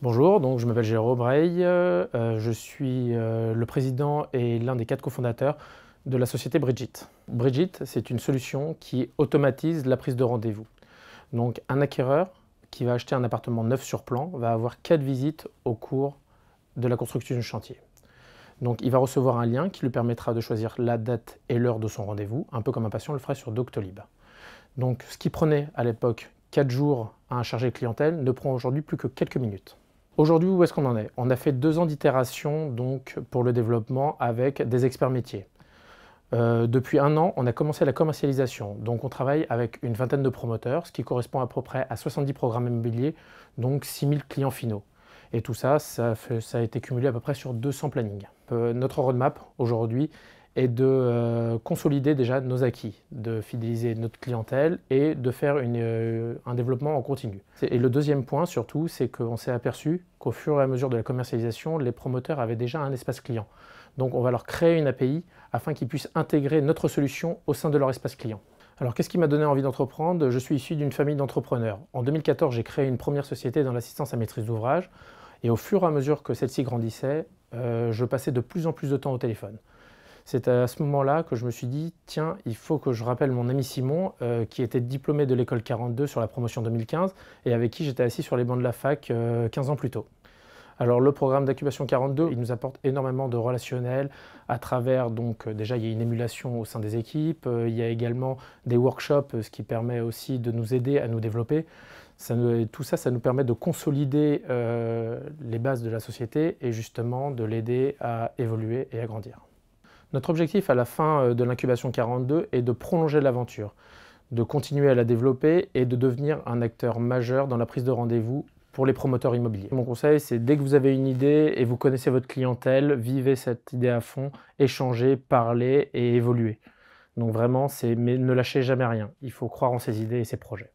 Bonjour, donc je m'appelle Jérôme Bray, euh, euh, je suis euh, le président et l'un des quatre cofondateurs de la société Bridget. Bridget, c'est une solution qui automatise la prise de rendez-vous. Donc un acquéreur qui va acheter un appartement neuf sur plan va avoir quatre visites au cours de la construction du chantier. Donc il va recevoir un lien qui lui permettra de choisir la date et l'heure de son rendez-vous, un peu comme un patient le ferait sur Doctolib. Donc ce qui prenait à l'époque quatre jours à un chargé clientèle ne prend aujourd'hui plus que quelques minutes. Aujourd'hui, où est-ce qu'on en est On a fait deux ans d'itération donc pour le développement avec des experts métiers. Euh, depuis un an, on a commencé la commercialisation. Donc, on travaille avec une vingtaine de promoteurs, ce qui correspond à peu près à 70 programmes immobiliers, donc 6000 clients finaux. Et tout ça, ça, a été cumulé à peu près sur 200 plannings. Euh, notre roadmap aujourd'hui et de euh, consolider déjà nos acquis, de fidéliser notre clientèle et de faire euh, un développement en continu. Et le deuxième point surtout, c'est qu'on s'est aperçu qu'au fur et à mesure de la commercialisation, les promoteurs avaient déjà un espace client. Donc on va leur créer une API afin qu'ils puissent intégrer notre solution au sein de leur espace client. Alors qu'est-ce qui m'a donné envie d'entreprendre Je suis issu d'une famille d'entrepreneurs. En 2014, j'ai créé une première société dans l'assistance à maîtrise d'ouvrage. Et au fur et à mesure que celle-ci grandissait, euh, je passais de plus en plus de temps au téléphone. C'est à ce moment-là que je me suis dit, tiens, il faut que je rappelle mon ami Simon, euh, qui était diplômé de l'école 42 sur la promotion 2015, et avec qui j'étais assis sur les bancs de la fac 15 euh, ans plus tôt. Alors le programme d'incubation 42, il nous apporte énormément de relationnel à travers, donc euh, déjà il y a une émulation au sein des équipes, il y a également des workshops, ce qui permet aussi de nous aider à nous développer. tout ça, ça nous permet de consolider les bases de la société et justement de l'aider à évoluer et à grandir. Notre objectif à la fin euh, de l'incubation 42 est de prolonger l'aventure, de continuer à la développer et de devenir un acteur majeur dans la prise de rendez-vous pour les promoteurs immobiliers. Mon conseil, c'est dès que vous avez une idée et vous connaissez votre clientèle, vivez cette idée à fond, échangez, parlez et évoluez. Donc vraiment, c'est ne lâchez jamais rien. Il faut croire en ses idées et ses projets.